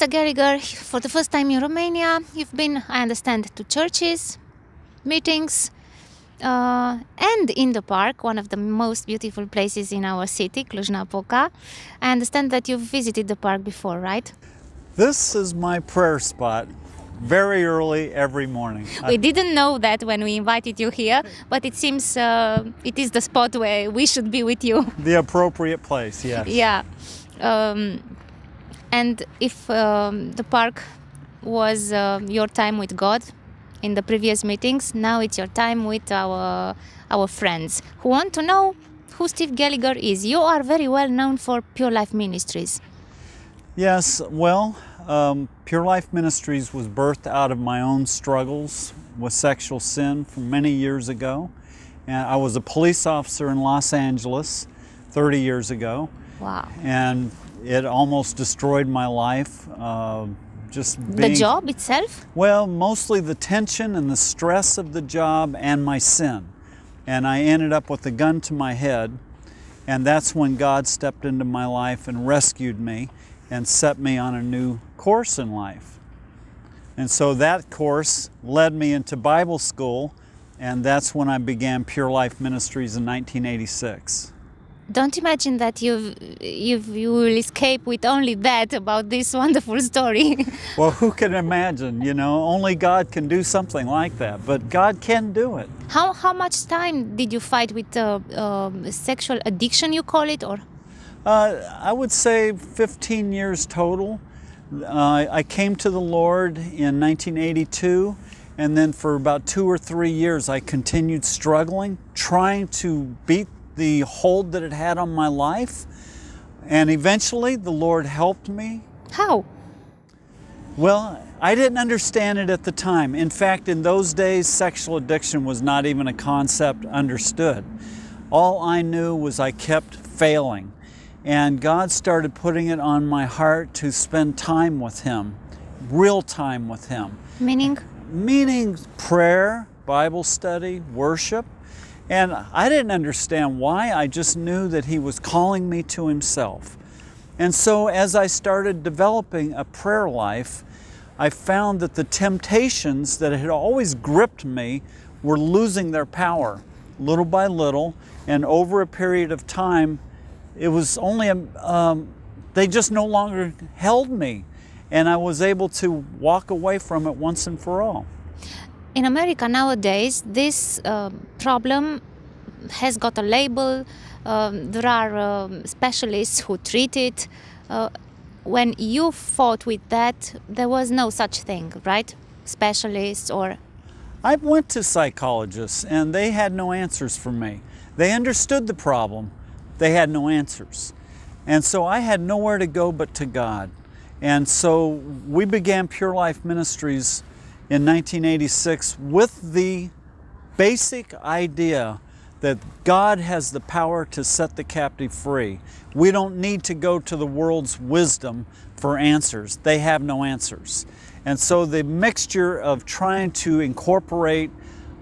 Mr. Geriger, for the first time in Romania, you've been, I understand, to churches, meetings, uh, and in the park, one of the most beautiful places in our city, Cluj-Napoca. I understand that you've visited the park before, right? This is my prayer spot very early every morning. We didn't know that when we invited you here, but it seems uh, it is the spot where we should be with you. The appropriate place, yes. Yeah. Um, and if um, the park was uh, your time with God in the previous meetings, now it's your time with our our friends who want to know who Steve Gallagher is. You are very well known for Pure Life Ministries. Yes, well, um, Pure Life Ministries was birthed out of my own struggles with sexual sin from many years ago. And I was a police officer in Los Angeles 30 years ago. Wow. And it almost destroyed my life. Uh, just being, the job itself. Well, mostly the tension and the stress of the job and my sin, and I ended up with a gun to my head, and that's when God stepped into my life and rescued me, and set me on a new course in life. And so that course led me into Bible school, and that's when I began Pure Life Ministries in 1986 don't imagine that you you you will escape with only that about this wonderful story. well, who can imagine? You know, only God can do something like that, but God can do it. How how much time did you fight with uh, um, sexual addiction? You call it, or? Uh, I would say 15 years total. Uh, I came to the Lord in 1982. And then for about two or three years, I continued struggling, trying to beat the hold that it had on my life. And eventually the Lord helped me. How? Well, I didn't understand it at the time. In fact, in those days, sexual addiction was not even a concept understood. All I knew was I kept failing. And God started putting it on my heart to spend time with Him, real time with Him. Meaning? Meaning prayer, Bible study, worship. And I didn't understand why, I just knew that He was calling me to Himself. And so as I started developing a prayer life, I found that the temptations that had always gripped me were losing their power little by little. And over a period of time, it was only, a, um, um, they just no longer held me. And I was able to walk away from it once and for all in America nowadays, this uh, problem has got a label. Um, there are um, specialists who treat it. Uh, when you fought with that, there was no such thing, right? Specialists or I went to psychologists and they had no answers for me. They understood the problem, they had no answers. And so I had nowhere to go but to God. And so we began Pure Life Ministries in 1986 with the basic idea that God has the power to set the captive free. We don't need to go to the world's wisdom for answers. They have no answers. And so the mixture of trying to incorporate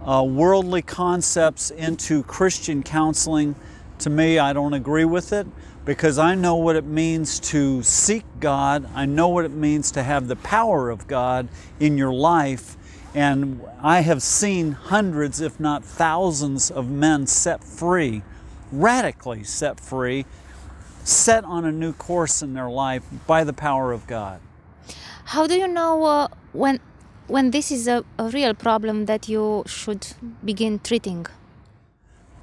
uh, worldly concepts into Christian counseling, to me, I don't agree with it because I know what it means to seek God. I know what it means to have the power of God in your life. And I have seen hundreds, if not thousands, of men set free, radically set free, set on a new course in their life by the power of God. How do you know uh, when, when this is a, a real problem that you should begin treating?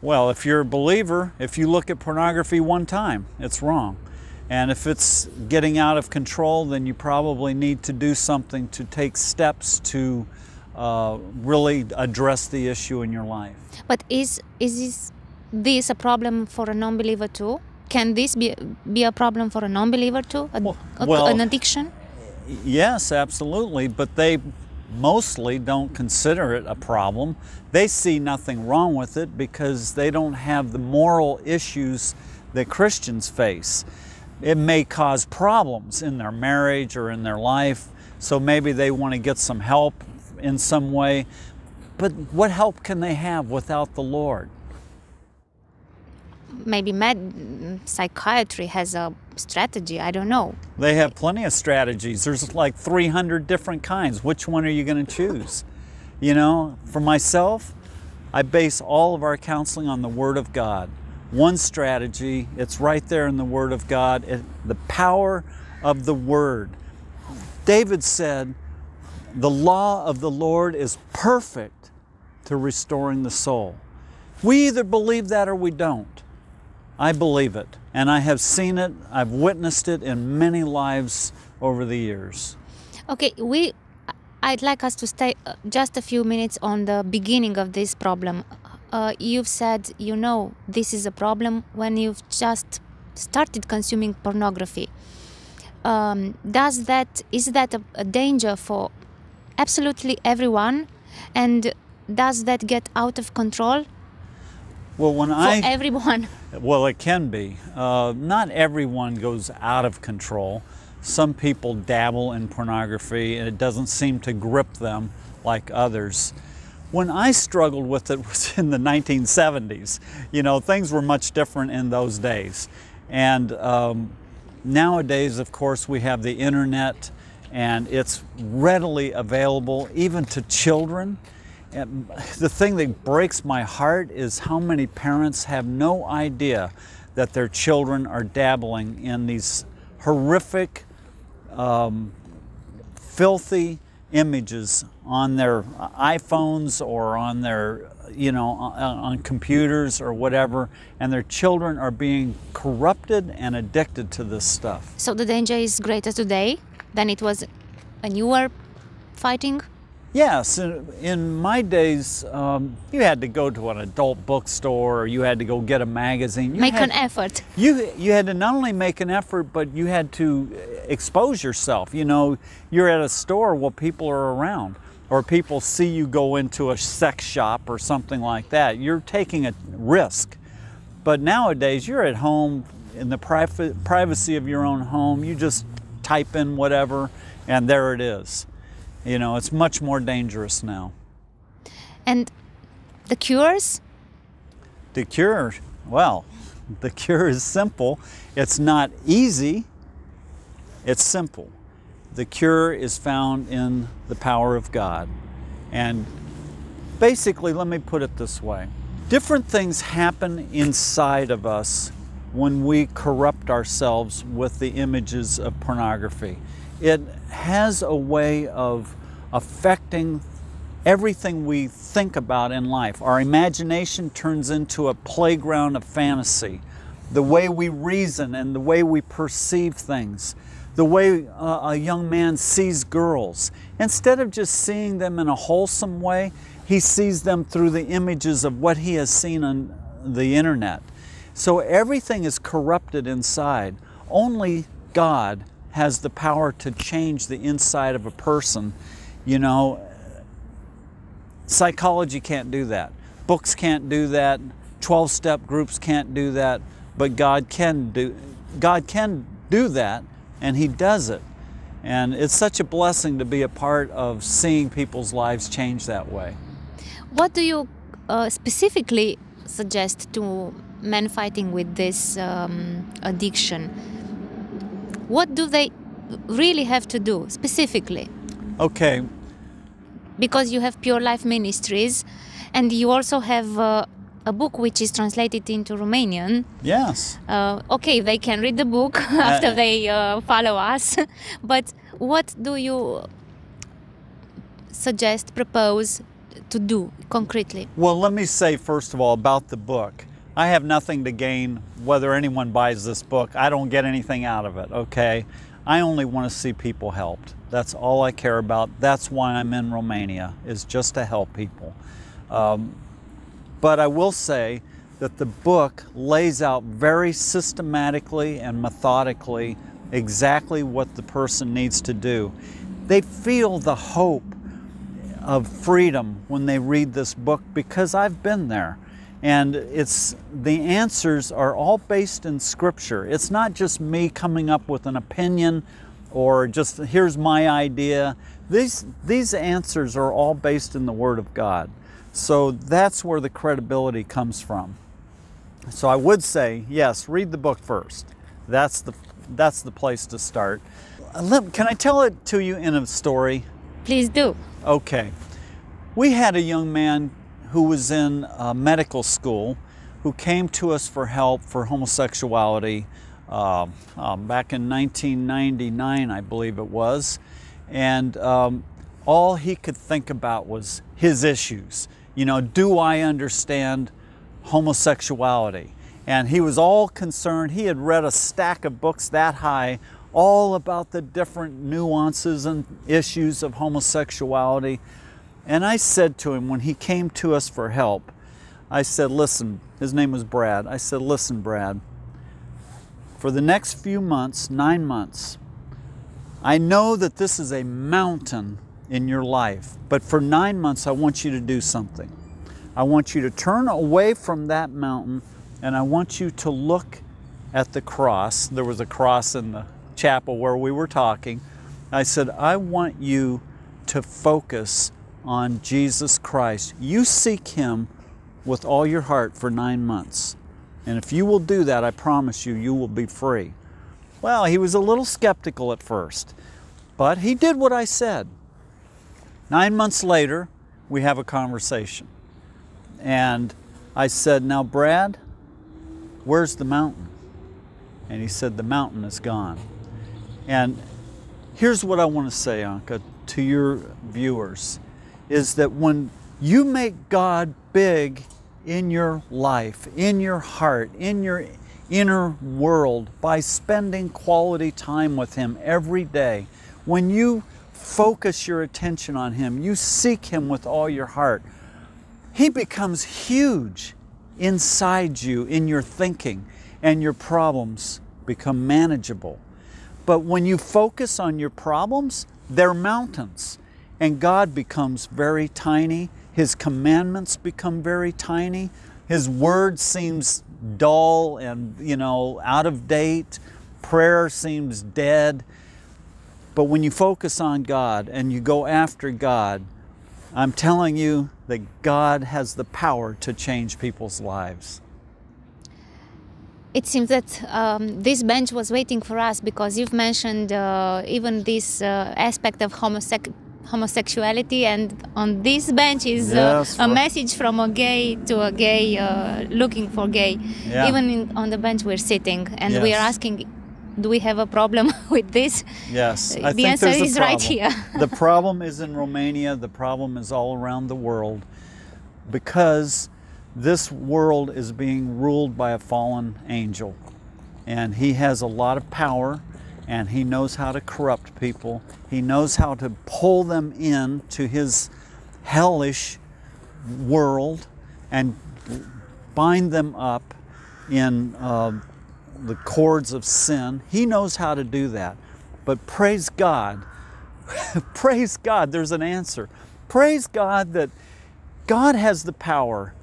Well, if you're a believer, if you look at pornography one time, it's wrong. And if it's getting out of control, then you probably need to do something to take steps to uh, really address the issue in your life. But is is this, this a problem for a non-believer too? Can this be be a problem for a non-believer too? A, well, a, an addiction? Yes, absolutely. But they mostly don't consider it a problem. They see nothing wrong with it because they don't have the moral issues that Christians face. It may cause problems in their marriage or in their life, so maybe they want to get some help in some way. But what help can they have without the Lord? maybe med psychiatry has a strategy. I don't know. They have plenty of strategies. There's like 300 different kinds. Which one are you going to choose? You know, for myself, I base all of our counseling on the Word of God. One strategy, it's right there in the Word of God, it, the power of the Word. David said, The law of the Lord is perfect to restoring the soul. We either believe that or we don't. I believe it, and I have seen it, I've witnessed it in many lives over the years. Okay, we I'd like us to stay uh, just a few minutes on the beginning of this problem. Uh, you've said you know this is a problem when you've just started consuming pornography. Um, does that is that a, a, danger for absolutely everyone, and does that get out of control? Well, when For I everyone. Well, it can be. Uh, not everyone goes out of control. Some people dabble in pornography, and it doesn't seem to grip them like others. When I struggled with it was in the 1970s. You know, things were much different in those days, and um, nowadays, of course, we have the internet, and it's readily available even to children. And the thing that breaks my heart is how many parents have no idea that their children are dabbling in these horrific, um, filthy images on their iPhones or on their, you know, on, on computers or whatever, and their children are being corrupted and addicted to this stuff. So the danger is greater today than it was when you were fighting? Yes, in my days, um, you had to go to an adult bookstore, or you had to go get a magazine. You make had, an effort. You you had to not only make an effort, but you had to uh, expose yourself. You know, you're at a store, while people are around, or people see you go into a sex shop or something like that. You're taking a risk. But nowadays, you're at home in the privacy of your own home. You just type in whatever, and there it is. You know, it's much more dangerous now. And the cures? The cure, well, the cure is simple. It's not easy, it's simple. The cure is found in the power of God. And basically, let me put it this way different things happen inside of us when we corrupt ourselves with the images of pornography. It has a way of affecting everything we think about in life. Our imagination turns into a playground of fantasy. The way we reason and the way we perceive things, the way uh, a young man sees girls. Instead of just seeing them in a wholesome way, he sees them through the images of what he has seen on the internet. So everything is corrupted inside. Only God has the power to change the inside of a person. You know, psychology can't do that. Books can't do that. 12 step groups can't do that, but God can do God can do that and he does it. And it's such a blessing to be a part of seeing people's lives change that way. What do you uh, specifically suggest to men fighting with this um, addiction? What do they really have to do specifically? Okay. Because you have Pure Life Ministries and you also have uh, a book which is translated into Romanian. Yes. Uh, okay, they can read the book uh, after uh, they follow us. but what do you suggest, propose to do concretely? Well, let me say, first of all, about the book. I have nothing to gain whether anyone buys this book. I don't get anything out of it, okay? I only want to see people helped. That's all I care about. That's why I'm in Romania, is just to help people. Um, but I will say that the book lays out very systematically and methodically exactly what the person needs to do. They feel the hope of freedom when they read this book because I've been there. And it's the answers are all based in scripture. It's not just me coming up with an opinion or just here's my idea. These these answers are all based in the word of God. So that's where the credibility comes from. So I would say, yes, read the book first. That's the that's the place to start. Can I tell it to you in a story? Please do. Okay. We had a young man who was in uh, medical school who came to us for help for homosexuality uh, um, back in 1999, I believe it was. And um, all he could think about was his issues. You know, do I understand homosexuality? And he was all concerned. He had read a stack of books that high all about the different nuances and issues of homosexuality. And I said to him when he came to us for help, I said, Listen, his name was Brad. I said, Listen, Brad, for the next few months, nine months, I know that this is a mountain in your life, but for nine months, I want you to do something. I want you to turn away from that mountain and I want you to look at the cross. There was a cross in the chapel where we were talking. I said, I want you to focus on Jesus Christ. You seek Him with all your heart for nine months. And if you will do that, I promise you, you will be free. Well, he was a little skeptical at first, but he did what I said. Nine months later, we have a conversation. And I said, Now, Brad, where's the mountain? And he said, The mountain is gone. And here's what I want to say, Anka, to your viewers is that when you make God big in your life, in your heart, in your inner world by spending quality time with Him every day, when you focus your attention on Him, you seek Him with all your heart, He becomes huge inside you in your thinking, and your problems become manageable. But when you focus on your problems, they're mountains. And God becomes very tiny. His commandments become very tiny. His word seems dull and, you know, out of date. Prayer seems dead. But when you focus on God and you go after God, I'm telling you that God has the power to change people's lives. It seems that um, this bench was waiting for us because you've mentioned uh, even this uh, aspect of homosexuality homosexuality and on this bench is uh, yes, a message from a gay to a gay uh, looking for gay yeah. even in, on the bench we're sitting and yes. we are asking do we have a problem with this? Yes, I the answer is right here. the problem is in Romania, the problem is all around the world because this world is being ruled by a fallen angel and he has a lot of power and he knows how to corrupt people. He knows how to pull them in to his hellish world and bind them up in uh, the cords of sin. He knows how to do that. But praise God, praise God, there's an answer. Praise God that God has the power.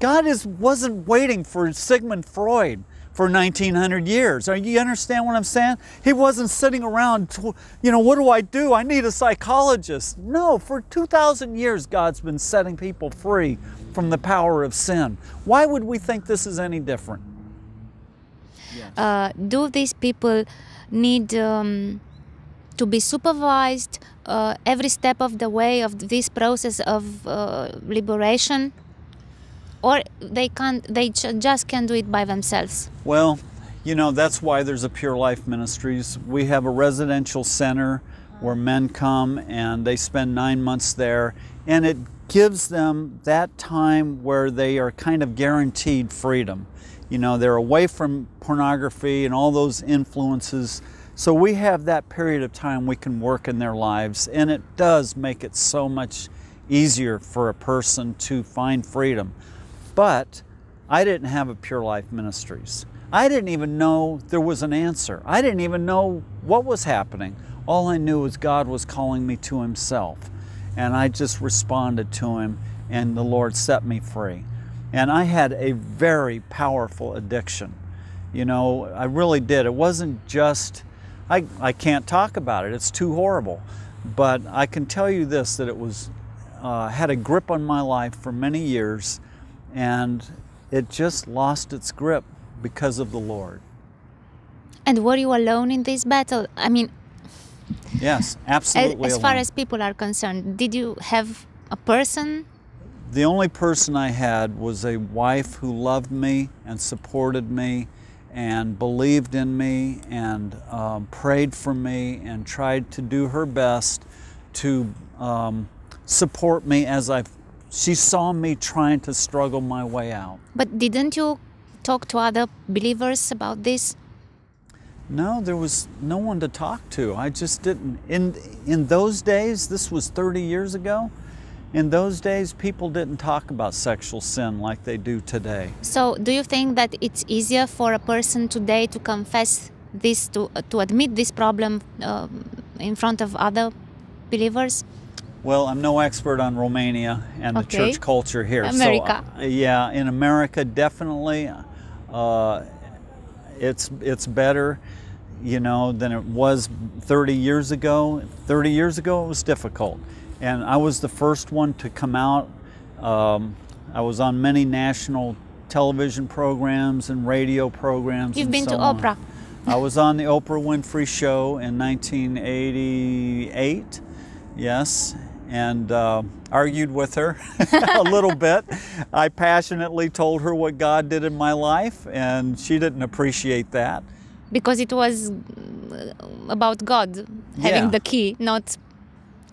God is, wasn't waiting for Sigmund Freud for 1900 years. Are you understand what I'm saying? He wasn't sitting around, you know, what do I do? I need a psychologist. No, for 2000 years God's been setting people free from the power of sin. Why would we think this is any different? Uh, do these people need um, to be supervised uh, every step of the way of this process of uh, liberation? or they can't they just can't do it by themselves well you know that's why there's a pure life ministries we have a residential center where men come and they spend nine months there and it gives them that time where they are kind of guaranteed freedom you know they're away from pornography and all those influences so we have that period of time we can work in their lives and it does make it so much easier for a person to find freedom but I didn't have a Pure Life Ministries. I didn't even know there was an answer. I didn't even know what was happening. All I knew was God was calling me to Himself. And I just responded to Him, and the Lord set me free. And I had a very powerful addiction. You know, I really did. It wasn't just, I, I can't talk about it, it's too horrible. But I can tell you this that it was, uh, had a grip on my life for many years and it just lost its grip because of the Lord. And were you alone in this battle? I mean, yes, absolutely. As, as far as people are concerned, did you have a person? The only person I had was a wife who loved me and supported me and believed in me and um, prayed for me and tried to do her best to um, support me as I she saw me trying to struggle my way out. But didn't you talk to other believers about this? No, there was no one to talk to. I just didn't. In in those days, this was 30 years ago. In those days, people didn't talk about sexual sin like they do today. So, do you think that it's easier for a person today to confess this to to admit this problem uh, in front of other believers? Well, I'm no expert on Romania and okay. the church culture here. America. So, uh, yeah, in America, definitely, uh, it's it's better, you know, than it was 30 years ago. 30 years ago, it was difficult, and I was the first one to come out. Um, I was on many national television programs and radio programs. You've been so to on. Oprah. I was on the Oprah Winfrey Show in 1988. Yes, and uh, argued with her a little bit. I passionately told her what God did in my life, and she didn't appreciate that. Because it was uh, about God having yeah. the key, not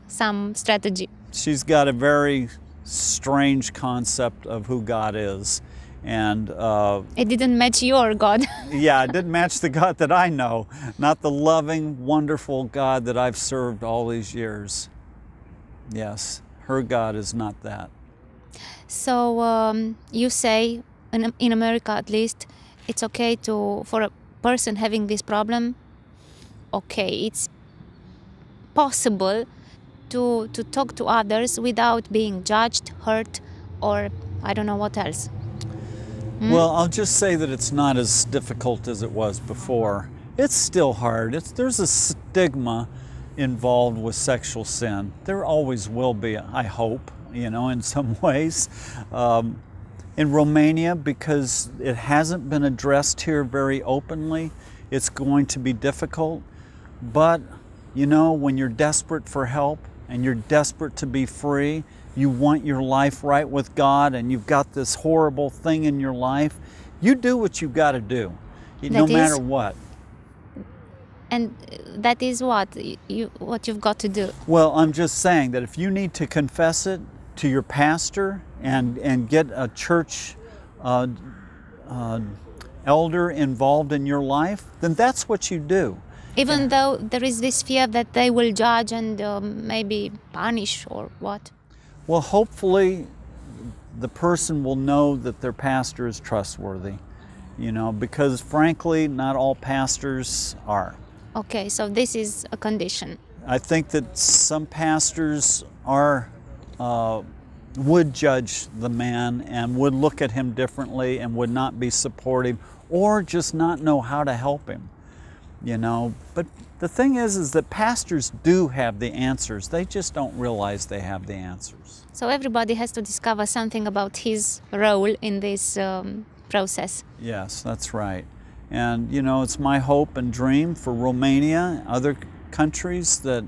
some strategy. She's got a very strange concept of who God is. And uh, it didn't match your God. yeah, it didn't match the God that I know, not the loving, wonderful God that I've served all these years. Yes, her God is not that. So um, you say in, in America, at least, it's okay to for a person having this problem. Okay, it's possible to to talk to others without being judged, hurt, or I don't know what else. Mm? Well, I'll just say that it's not as difficult as it was before. It's still hard. It's there's a stigma involved with sexual sin. There always will be, I hope, you know, in some ways. Um, in Romania, because it hasn't been addressed here very openly, it's going to be difficult. But, you know, when you're desperate for help and you're desperate to be free, you want your life right with God and you've got this horrible thing in your life, you do what you've got to do, that no matter what and that is what you what you've got to do well i'm just saying that if you need to confess it to your pastor and and get a church uh, uh, elder involved in your life then that's what you do even though there is this fear that they will judge and uh, maybe punish or what well hopefully the person will know that their pastor is trustworthy you know because frankly not all pastors are Okay, so this is a condition. I think that some pastors are uh, would judge the man and would look at him differently and would not be supportive or just not know how to help him. You know, but the thing is is that pastors do have the answers. They just don't realize they have the answers. So everybody has to discover something about his role in this um, process. Yes, that's right. And, you know, it's my hope and dream for Romania, other countries, that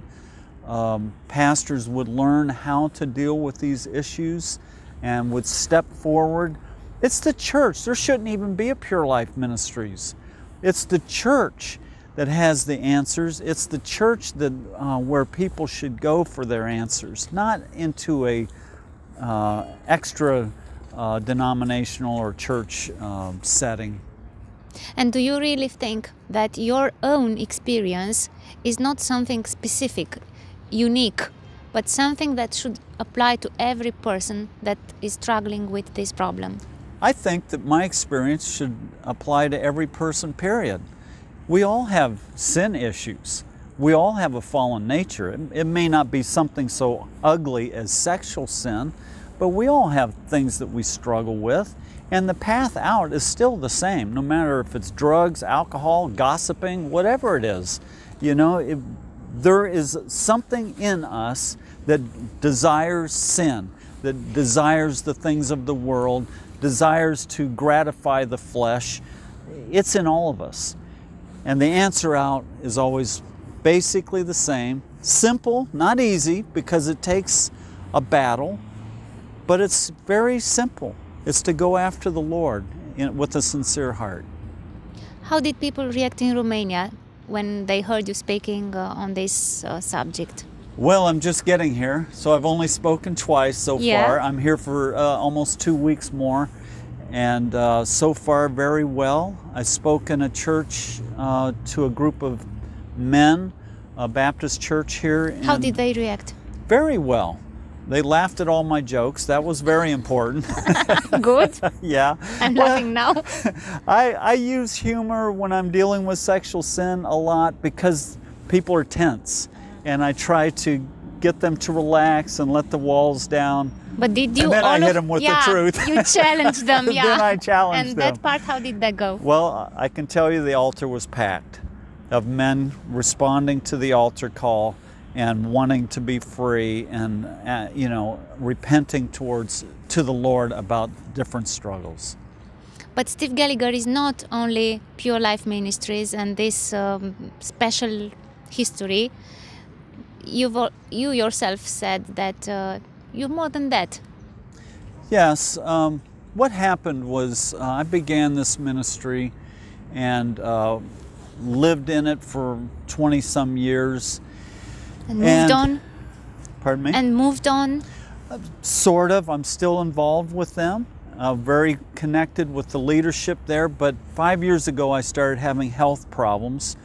um, pastors would learn how to deal with these issues and would step forward. It's the church. There shouldn't even be a Pure Life Ministries. It's the church that has the answers. It's the church that uh, where people should go for their answers, not into a uh, extra uh, denominational or church um, setting. And do you really think that your own experience is not something specific, unique, but something that should apply to every person that is struggling with this problem? I think that my experience should apply to every person, period. We all have sin issues. We all have a fallen nature. It, it may not be something so ugly as sexual sin, but we all have things that we struggle with, and the path out is still the same, no matter if it's drugs, alcohol, gossiping, whatever it is. You know, it, there is something in us that desires sin, that desires the things of the world, desires to gratify the flesh. It's in all of us. And the answer out is always basically the same simple, not easy, because it takes a battle. But it's very simple. It's to go after the Lord in, with a sincere heart. How did people react in Romania when they heard you speaking uh, on this uh, subject? Well, I'm just getting here, so I've only spoken twice so yeah. far. I'm here for uh, almost two weeks more, and uh, so far, very well. I spoke in a church uh, to a group of men, a Baptist church here. How did they react? Very well. They laughed at all my jokes. That was very important. Good. yeah. I'm well, laughing now. I, I use humor when I'm dealing with sexual sin a lot because people are tense. And I try to get them to relax and let the walls down. But did you? And then I hit them with yeah, the truth. You challenged them, yeah. then I challenged and them. And that part, how did that go? Well, I can tell you the altar was packed of men responding to the altar call and wanting to be free and uh, you know repenting towards to the lord about different struggles but steve gallagher is not only pure life ministries and this um, special history you've you yourself said that uh, you're more than that yes um, what happened was uh, i began this ministry and uh, lived in it for 20 some years and moved and, on? Pardon me? And moved on? Uh, sort of. I'm still involved with them, uh, very connected with the leadership there. But five years ago, I started having health problems.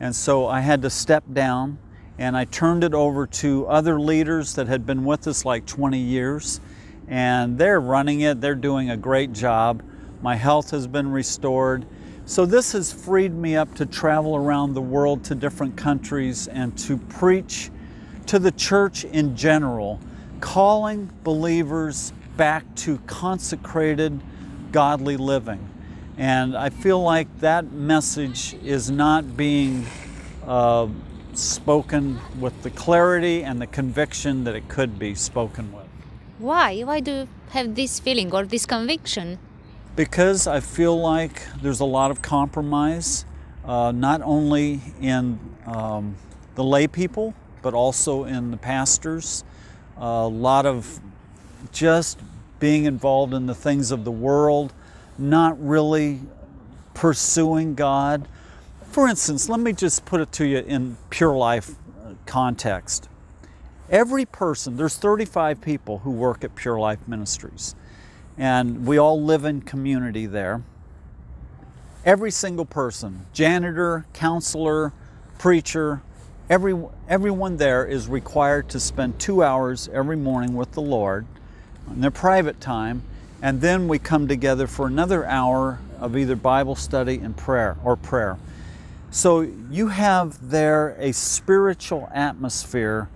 And so I had to step down and I turned it over to other leaders that had been with us like 20 years. And they're running it, they're doing a great job. My health has been restored so this has freed me up to travel around the world to different countries and to preach to the church in general, calling believers back to consecrated, godly living. And I feel like that message is not being uh, spoken with the clarity and the conviction that it could be spoken with. Why? Why do you have this feeling or this conviction? because I feel like there's a lot of compromise, uh, not only in um, the lay people, but also in the pastors. A uh, lot of just being involved in the things of the world, not really pursuing God. For instance, let me just put it to you in pure life uh, context. Every person, there's 35 people who work at Pure Life Ministries and we all live in community there. Every single person, janitor, counselor, preacher, every, everyone there is required to spend two hours every morning with the Lord in their private time, and then we come together for another hour of either Bible study and prayer or prayer. So you have there a spiritual atmosphere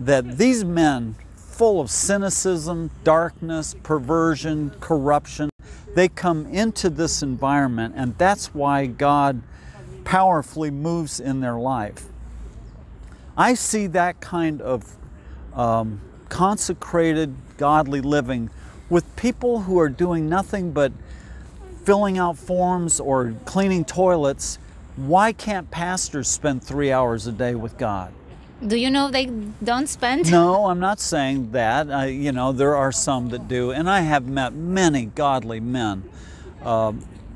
that these men full of cynicism, darkness, perversion, corruption. They come into this environment, and that's why God powerfully moves in their life. I see that kind of um, consecrated, godly living with people who are doing nothing but filling out forms or cleaning toilets. Why can't pastors spend three hours a day with God? Do you know they don't spend? No, I'm not saying that. I, you know, there are some that do, and I have met many godly men. Uh,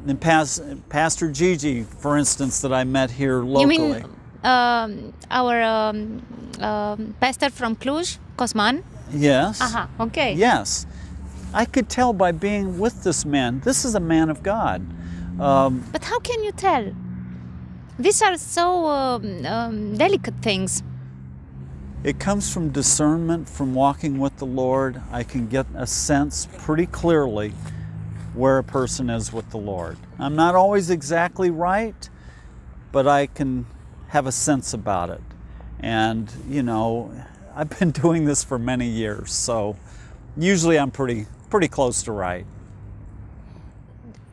and past, Pastor Gigi, for instance, that I met here locally. You mean um, our um, um, pastor from Cluj, Cosman? Yes. Aha, uh -huh. okay. Yes. I could tell by being with this man, this is a man of God. Um, but how can you tell? These are so um, delicate things. It comes from discernment, from walking with the Lord. I can get a sense pretty clearly where a person is with the Lord. I'm not always exactly right, but I can have a sense about it. And, you know, I've been doing this for many years, so usually I'm pretty pretty close to right.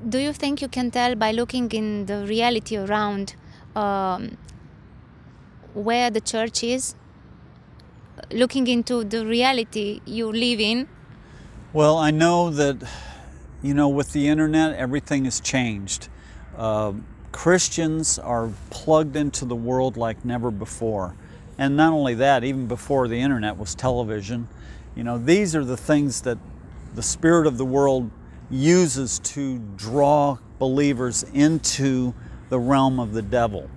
Do you think you can tell by looking in the reality around um, where the church is looking into the reality you live in? Well, I know that, you know, with the internet, everything has changed. Uh, Christians are plugged into the world like never before. And not only that, even before the internet was television, you know, these are the things that the spirit of the world uses to draw believers into the realm of the devil.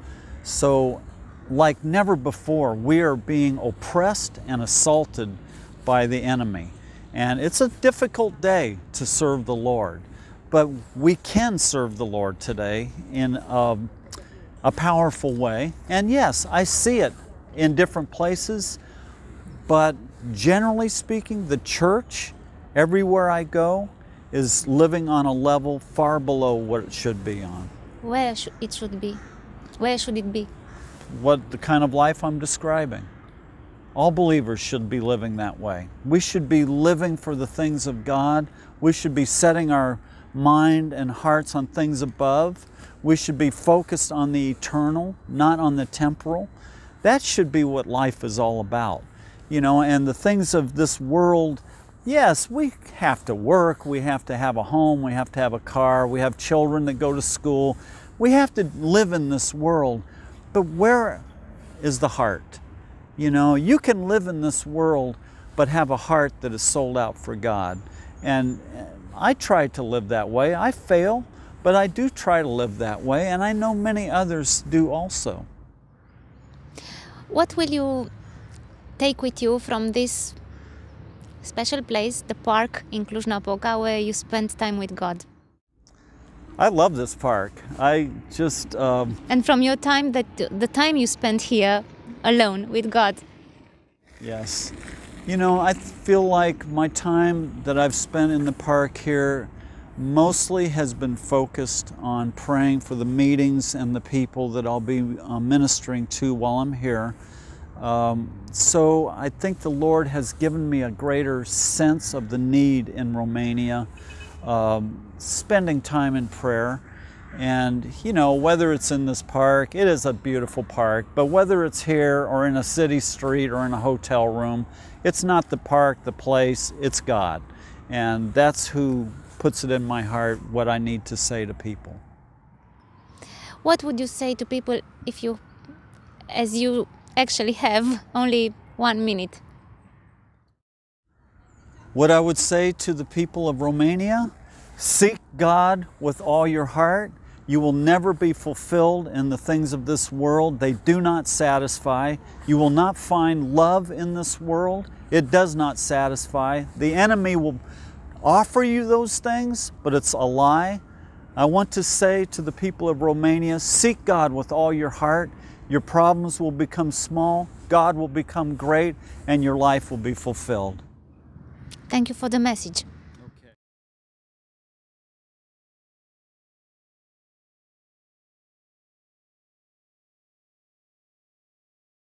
So like never before, we are being oppressed and assaulted by the enemy. And it's a difficult day to serve the Lord, but we can serve the Lord today in a, a powerful way. And yes, I see it in different places, but generally speaking, the church, everywhere I go, is living on a level far below what it should be on. Where it should be? Where should it be? what the kind of life I'm describing. All believers should be living that way. We should be living for the things of God. We should be setting our mind and hearts on things above. We should be focused on the eternal, not on the temporal. That should be what life is all about. You know, and the things of this world, yes, we have to work, we have to have a home, we have to have a car, we have children that go to school. We have to live in this world. But where is the heart? You know, you can live in this world, but have a heart that is sold out for God. And uh, I try to live that way. I fail, but I do try to live that way. And I know many others do also. What will you take with you from this special place, the park in Cluj-Napoca, where you spend time with God? I love this park. I just. Um, and from your time that the time you spent here alone with God. Yes. You know, I feel like my time that I've spent in the park here mostly has been focused on praying for the meetings and the people that I'll be uh, ministering to while I'm here. Um, so I think the Lord has given me a greater sense of the need in Romania um, spending time in prayer. And, you know, whether it's in this park, it is a beautiful park, but whether it's here or in a city street or in a hotel room, it's not the park, the place, it's God. And that's who puts it in my heart what I need to say to people. What would you say to people if you, as you actually have only one minute what I would say to the people of Romania, seek God with all your heart. You will never be fulfilled in the things of this world. They do not satisfy. You will not find love in this world. It does not satisfy. The enemy will offer you those things, but it's a lie. I want to say to the people of Romania seek God with all your heart. Your problems will become small, God will become great, and your life will be fulfilled. Thank you for the message.